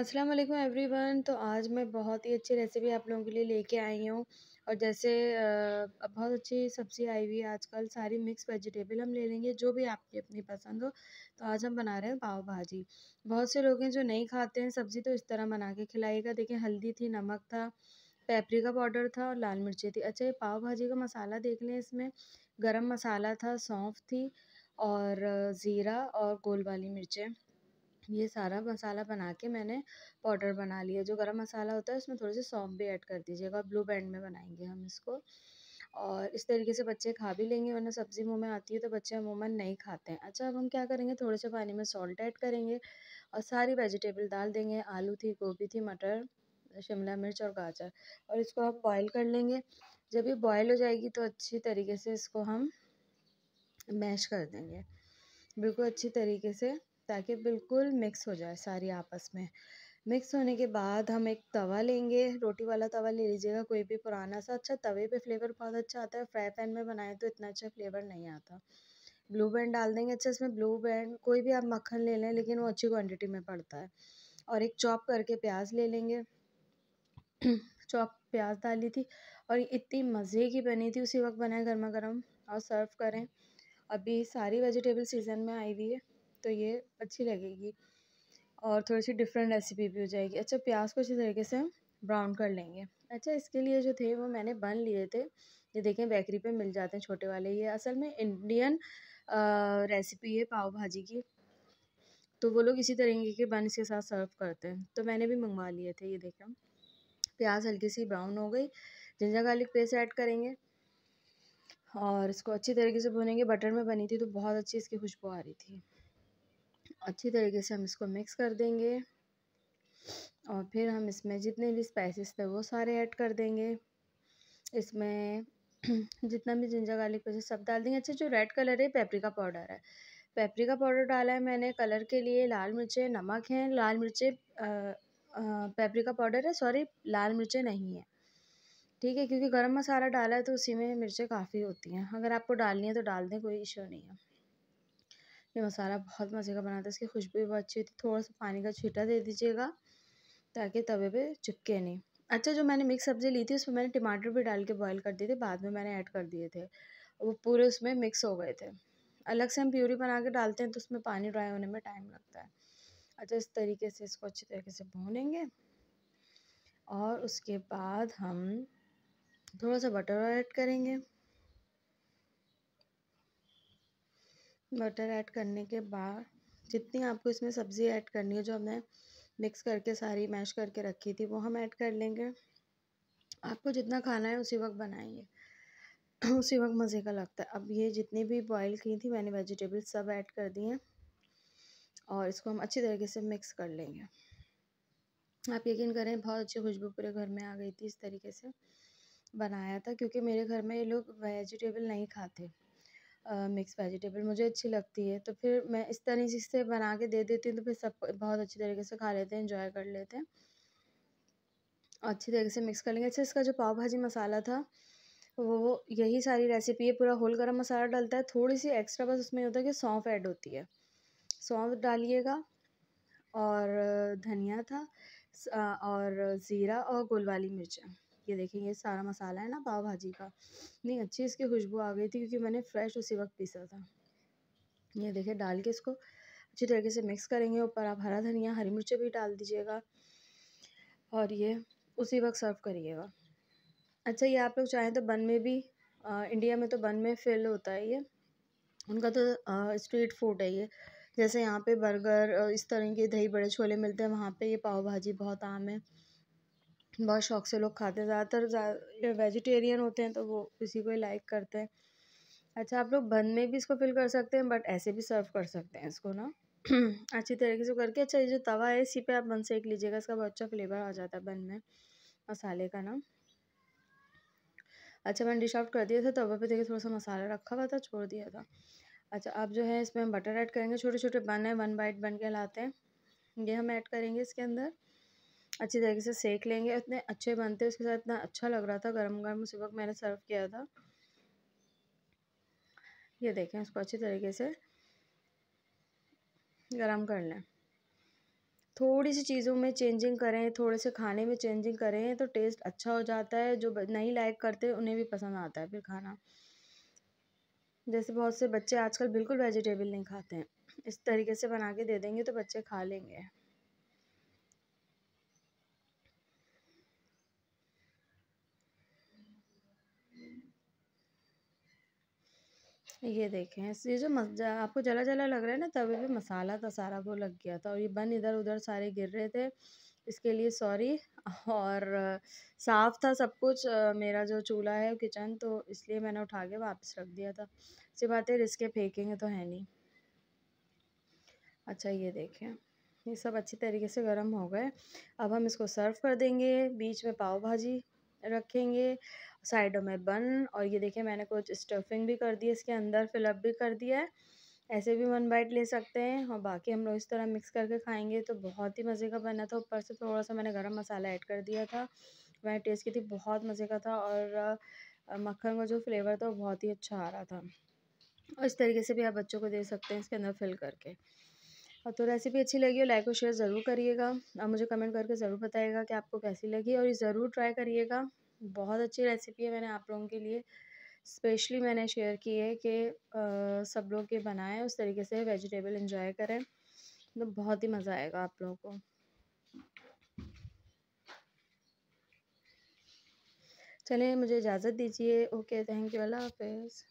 अस्सलाम वालेकुम एवरीवन तो आज मैं बहुत ही अच्छी रेसिपी आप लोगों के लिए लेके आई हूँ और जैसे बहुत अच्छी सब्ज़ी आई हुई है आजकल सारी मिक्स वेजिटेबल हम ले लेंगे जो भी आपकी अपनी पसंद हो तो आज हम बना रहे हैं पाव भाजी बहुत से लोग हैं जो नहीं खाते हैं सब्ज़ी तो इस तरह बना के खिलाइएगा देखिए हल्दी थी नमक था पेपरिका पाउडर था और लाल मिर्ची थी अच्छा ये पाव भाजी का मसाला देख लें इसमें गर्म मसाला था सौंफ थी और ज़ीरा और गोल वाली मिर्चें ये सारा मसाला बना के मैंने पाउडर बना लिया जो गरम मसाला होता है उसमें थोड़े से सौंफ भी ऐड कर दीजिएगा ब्लू बैंड में बनाएंगे हम इसको और इस तरीके से बच्चे खा भी लेंगे वरना सब्ज़ी मुंह में आती है तो बच्चे अमूमन नहीं खाते हैं अच्छा अब हम क्या करेंगे थोड़े से पानी में सॉल्ट ऐड करेंगे और सारी वेजिटेबल डाल देंगे आलू थी गोभी थी मटर शिमला मिर्च और गाजर और इसको आप बॉयल कर लेंगे जब ये बॉयल हो जाएगी तो अच्छी तरीके से इसको हम मैश कर देंगे बिल्कुल अच्छी तरीके से ताकि बिल्कुल मिक्स हो जाए सारी आपस में मिक्स होने के बाद हम एक तवा लेंगे रोटी वाला तवा ले लीजिएगा कोई भी पुराना सा अच्छा तवे पे फ्लेवर बहुत अच्छा आता है फ्राई पैन में बनाए तो इतना अच्छा फ्लेवर नहीं आता ब्लू बैंड डाल देंगे अच्छा इसमें ब्लू बैंड कोई भी आप मक्खन ले लें लेकिन वो अच्छी क्वान्टिटी में पड़ता है और एक चॉप करके प्याज ले लेंगे चॉप प्याज डाली थी और इतनी मज़े की बनी थी उसी वक्त बनाए गर्मा गर्म और सर्व करें अभी सारी वेजिटेबल सीज़न में आई हुई है तो ये अच्छी लगेगी और थोड़ी सी डिफरेंट रेसिपी भी हो जाएगी अच्छा प्याज को अच्छी तरीके से हम ब्राउन कर लेंगे अच्छा इसके लिए जो थे वो मैंने बन लिए थे ये देखें बेकरी पे मिल जाते हैं छोटे वाले ये असल में इंडियन रेसिपी है पाव भाजी की तो वो लोग इसी तरीके के बन इसके साथ सर्व करते हैं तो मैंने भी मंगवा लिए थे ये देखें प्याज हल्की सी ब्राउन हो गई जिंजर गार्लिक पेस्ट ऐड करेंगे और इसको अच्छी तरीके से भुनेंगे बटर में बनी थी तो बहुत अच्छी इसकी खुशबू आ रही थी अच्छी तरीके से हम इसको मिक्स कर देंगे और फिर हम इसमें जितने भी स्पाइसेस थे वो सारे ऐड कर देंगे इसमें जितना भी जिंजर गार्लिक पेस्ट सब डाल देंगे अच्छा जो रेड कलर है पेपरिका पाउडर है पेपरिका पाउडर डाला है मैंने कलर के लिए लाल मिर्चें नमक है लाल मिर्चें पेपरिका पाउडर है सॉरी लाल मिर्चें नहीं है ठीक है क्योंकि गरम मसाला डाला है तो उसी में मिर्चें काफ़ी होती हैं अगर आपको डालनी है तो डाल दें कोई इशू नहीं है ये मसाला बहुत मज़े का बना था इसकी खुशबू भी बहुत अच्छी होती थोड़ा सा पानी का छीटा दे दीजिएगा ताकि तवे पे चिपके नहीं अच्छा जो मैंने मिक्स सब्ज़ी ली थी उसमें मैंने टमाटर भी डाल के बॉयल कर दिए थे बाद में मैंने ऐड कर दिए थे वो पूरे उसमें मिक्स हो गए थे अलग से हम प्यूरी बना के डालते हैं तो उसमें पानी ड्राई होने में टाइम लगता है अच्छा इस तरीके से इसको अच्छी तरीके से भूनेंगे और उसके बाद हम थोड़ा सा बटर ऐड करेंगे बटर ऐड करने के बाद जितनी आपको इसमें सब्ज़ी ऐड करनी है जो हमने मिक्स करके सारी मैश करके रखी थी वो हम ऐड कर लेंगे आपको जितना खाना है उसी वक्त बनाइए उसी वक्त मज़े का लगता है अब ये जितनी भी बॉईल की थी मैंने वेजिटेबल्स सब ऐड कर दिए और इसको हम अच्छी तरीके से मिक्स कर लेंगे आप यकीन करें बहुत अच्छी खुशबू पूरे घर में आ गई थी इस तरीके से बनाया था क्योंकि मेरे घर में ये लोग वेजिटेबल नहीं खाते मिक्स वेजिटेबल मुझे अच्छी लगती है तो फिर मैं इस तरीके से बना के दे देती हूँ तो फिर सब बहुत अच्छी तरीके से खा लेते हैं इंजॉय कर लेते हैं अच्छी तरीके से मिक्स कर लेंगे अच्छा इसका जो पाव भाजी मसाला था वो यही सारी रेसिपी है पूरा होल गरम मसाला डालता है थोड़ी सी एक्स्ट्रा बस उसमें होता है कि सौंफ ऐड होती है सौंफ डालिएगा और धनिया था और ज़ीरा और वाली मिर्चें ये देखें ये सारा मसाला है ना पाव भाजी का नहीं अच्छी इसकी खुशबू आ गई थी क्योंकि मैंने फ्रेश उसी वक्त पीसा था ये देखें डाल के इसको अच्छी तरीके से मिक्स करेंगे ऊपर आप हरा धनिया हरी मिर्च भी डाल दीजिएगा और ये उसी वक्त सर्व करिएगा अच्छा ये आप लोग चाहें तो बन में भी आ, इंडिया में तो बन में फेल होता है ये उनका तो स्ट्रीट फूड है ये जैसे यहाँ पे बर्गर इस तरह के दही बड़े छोले मिलते हैं वहाँ पे ये पाव भाजी बहुत आम है बहुत शौक़ से लोग खाते हैं ज़्यादातर वेजिटेरियन होते हैं तो वो इसी को ही लाइक करते हैं अच्छा आप लोग बन में भी इसको फिल कर सकते हैं बट ऐसे भी सर्व कर सकते हैं इसको ना अच्छी तरीके से करके अच्छा ये जो तवा है इसी पे आप बन सेक लीजिएगा इसका बहुत अच्छा फ्लेवर आ जाता है बन में मसाले का ना अच्छा मैंने डिश आउट कर दिया था तवा पे देखिए थोड़ा सा मसाला रखा हुआ था छोड़ दिया था अच्छा आप जो है इसमें बटर ऐड करेंगे छोटे छोटे बन है वन बाइट बन के लाते हैं ये हम ऐड करेंगे इसके अंदर अच्छी तरीके से सेक लेंगे इतने अच्छे बनते हैं उसके साथ इतना अच्छा लग रहा था गर्म गर्म उसी वक्त मैंने सर्व किया था ये देखें उसको अच्छे तरीके से गर्म कर लें थोड़ी सी चीज़ों में चेंजिंग करें थोड़े से खाने में चेंजिंग करें तो टेस्ट अच्छा हो जाता है जो नहीं लाइक करते उन्हें भी पसंद आता है फिर खाना जैसे बहुत से बच्चे आजकल बिल्कुल वेजिटेबल नहीं खाते हैं इस तरीके से बना के दे देंगे तो बच्चे खा लेंगे ये देखें ये जो आपको जला जला लग रहा है ना तभी भी मसाला था सारा वो लग गया था और ये बन इधर उधर सारे गिर रहे थे इसके लिए सॉरी और साफ़ था सब कुछ मेरा जो चूल्हा है किचन तो इसलिए मैंने उठा के वापस रख दिया था सी बात है रिस्के फेंकेंगे तो है नहीं अच्छा ये देखें ये सब अच्छी तरीके से गर्म हो गए अब हम इसको सर्व कर देंगे बीच में पाव भाजी रखेंगे साइडों में बन और ये देखिए मैंने कुछ स्टफिंग भी कर दी है इसके अंदर फिलअप भी कर दिया है ऐसे भी वन बाइट ले सकते हैं और बाकी हम लोग इस तरह मिक्स करके खाएंगे तो बहुत ही मज़े का बना था ऊपर से थोड़ा सा मैंने गरम मसाला ऐड कर दिया था मैंने टेस्ट की थी बहुत मज़े का था और मक्खन का जो फ्लेवर था वो बहुत ही अच्छा आ रहा था और इस तरीके से भी आप बच्चों को दे सकते हैं इसके अंदर फिल करके और तो रेसिपी अच्छी लगी हो लाइक और शेयर ज़रूर करिएगा और मुझे कमेंट करके ज़रूर बताइएगा कि आपको कैसी लगी और ये ज़रूर ट्राई करिएगा बहुत अच्छी रेसिपी है मैंने आप लोगों के लिए स्पेशली मैंने शेयर की है कि सब लोग ये बनाएं उस तरीके से वेजिटेबल इंजॉय करें तो बहुत ही मज़ा आएगा आप लोगों को चलें मुझे इजाज़त दीजिए ओके थैंक यू अल्लाह हाफिज़